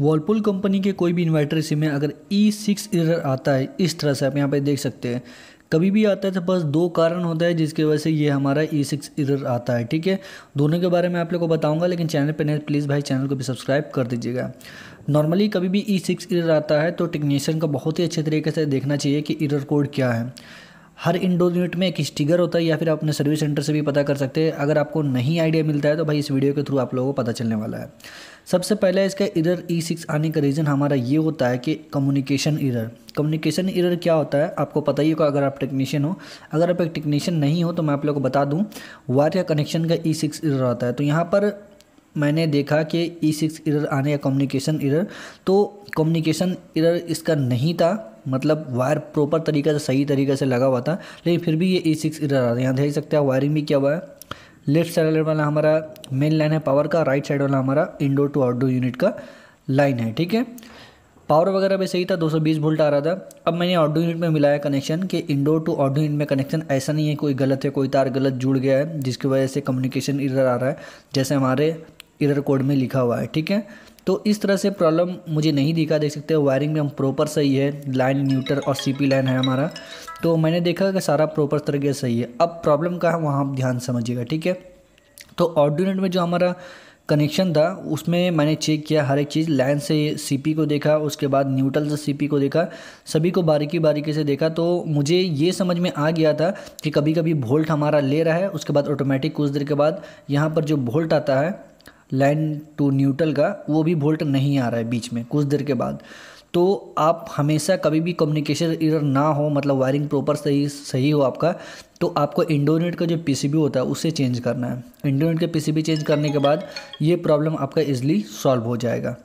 वॉलपुल company के कोई भी इन्वर्टर इसी में अगर ई सिक्स इरर आता है इस तरह से आप यहाँ पे देख सकते हैं कभी भी आता है तो बस दो कारण होता है जिसकी वजह से ये हमारा ई सिक्स इरर आता है ठीक है दोनों के बारे में आप लोग को बताऊंगा लेकिन चैनल पर नहीं प्लीज़ भाई चैनल को भी सब्सक्राइब कर दीजिएगा नॉर्मली कभी भी ई सिक्स इरर आता है तो टेक्नीशियन का बहुत ही अच्छे तरीके से देखना चाहिए कि इरर कोड क्या है हर इंडोर यूनिट में एक स्टिकर होता है या फिर आप अपने सर्विस सेंटर से भी पता कर सकते हैं अगर आपको नहीं आइडिया मिलता है तो भाई इस वीडियो के थ्रू आप लोगों को पता चलने वाला है सबसे पहले इसका इधर ई सिक्स आने का रीज़न हमारा ये होता है कि कम्युनिकेशन इरर कम्युनिकेशन इरर क्या होता है आपको पता ही होगा अगर आप टेक्नीशियन हो अगर आप एक टेक्नीशियन नहीं हो तो मैं आप लोग को बता दूँ वायर या कनेक्शन का ई सिक्स इरर आता है तो यहाँ पर मैंने देखा कि ई सिक्स इरर आने या कम्युनिकेशन इरर तो कम्युनिकेशन इरर इसका नहीं था मतलब वायर प्रॉपर तरीके से सही तरीके से लगा हुआ था लेकिन फिर भी ये ई e सिक्स इधर आ रहा है यहाँ देख सकते हैं वायरिंग भी क्या हुआ है लेफ्ट साइड वाला हमारा मेन लाइन है पावर का राइट साइड वाला हमारा इंडोर टू आउटडोर यूनिट का लाइन है ठीक है पावर वगैरह भी सही था 220 वोल्ट आ रहा था अब मैंने ऑडो यूनिट में मिलाया कनेक्शन कि इंडोर टू ऑडो यूनिट में कनेक्शन ऐसा नहीं है कोई गलत है कोई तार गलत जुड़ गया है जिसकी वजह से कम्युनिकेशन इधर आ रहा है जैसे हमारे इधर कोड में लिखा हुआ है ठीक है तो इस तरह से प्रॉब्लम मुझे नहीं दिखा देख सकते हो वायरिंग में हम प्रॉपर सही है लाइन न्यूटर और सी लाइन है हमारा तो मैंने देखा कि सारा प्रॉपर तरीके से सही है अब प्रॉब्लम का है वहाँ ध्यान समझिएगा ठीक है तो ऑर्डिनेट में जो हमारा कनेक्शन था उसमें मैंने चेक किया हर एक चीज़ लाइन से सीपी को देखा उसके बाद न्यूट्रल से सीपी को देखा सभी को बारीकी बारीकी से देखा तो मुझे ये समझ में आ गया था कि कभी कभी वोल्ट हमारा ले रहा है उसके बाद ऑटोमेटिक कुछ देर के बाद यहाँ पर जो वोल्ट आता है लाइन टू न्यूट्रल का वो भी वोल्ट नहीं आ रहा है बीच में कुछ देर के बाद तो आप हमेशा कभी भी कम्युनिकेशन इधर ना हो मतलब वायरिंग प्रॉपर सही सही हो आपका तो आपको इंडोनेट का जो पीसीबी होता है उसे चेंज करना है इंडोनेट के पीसीबी चेंज करने के बाद ये प्रॉब्लम आपका इजली सॉल्व हो जाएगा